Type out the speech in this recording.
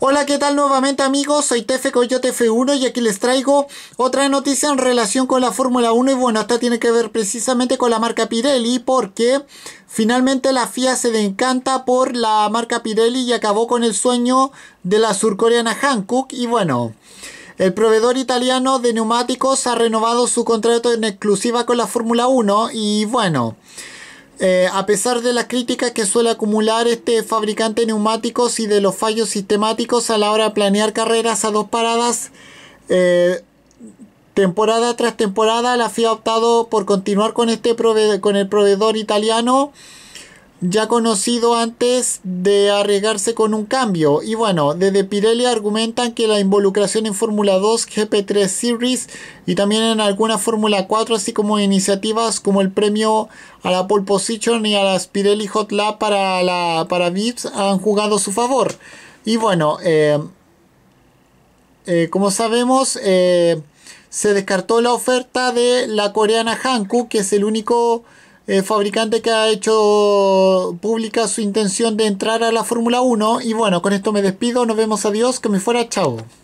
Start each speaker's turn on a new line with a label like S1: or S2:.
S1: Hola, ¿qué tal nuevamente amigos? Soy Tefe Coyote F1 y aquí les traigo otra noticia en relación con la Fórmula 1 y bueno, esta tiene que ver precisamente con la marca Pirelli porque finalmente la FIA se encanta por la marca Pirelli y acabó con el sueño de la surcoreana Hankook y bueno... El proveedor italiano de neumáticos ha renovado su contrato en exclusiva con la Fórmula 1 y bueno, eh, a pesar de las críticas que suele acumular este fabricante de neumáticos y de los fallos sistemáticos a la hora de planear carreras a dos paradas, eh, temporada tras temporada la FIA ha optado por continuar con, este con el proveedor italiano ya conocido antes de arriesgarse con un cambio. Y bueno, desde Pirelli argumentan que la involucración en Fórmula 2, GP3 Series y también en alguna Fórmula 4, así como iniciativas como el premio a la pole position y a las Pirelli Hot Lab para, la, para VIPs han jugado a su favor. Y bueno, eh, eh, como sabemos, eh, se descartó la oferta de la coreana Hankook, que es el único eh, fabricante que ha hecho pública su intención de entrar a la Fórmula 1. Y bueno, con esto me despido, nos vemos, adiós, que me fuera, chao.